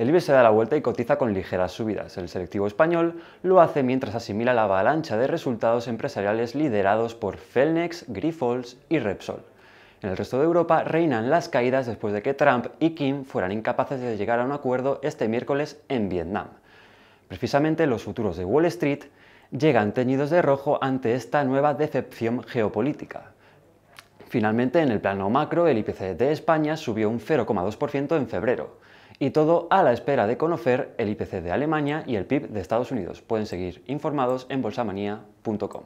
El IBEX se da la vuelta y cotiza con ligeras subidas. El selectivo español lo hace mientras asimila la avalancha de resultados empresariales liderados por Felnex, Grifols y Repsol. En el resto de Europa reinan las caídas después de que Trump y Kim fueran incapaces de llegar a un acuerdo este miércoles en Vietnam. Precisamente los futuros de Wall Street llegan teñidos de rojo ante esta nueva decepción geopolítica. Finalmente, en el plano macro, el IPC de España subió un 0,2% en febrero. Y todo a la espera de conocer el IPC de Alemania y el PIB de Estados Unidos. Pueden seguir informados en bolsamanía.com.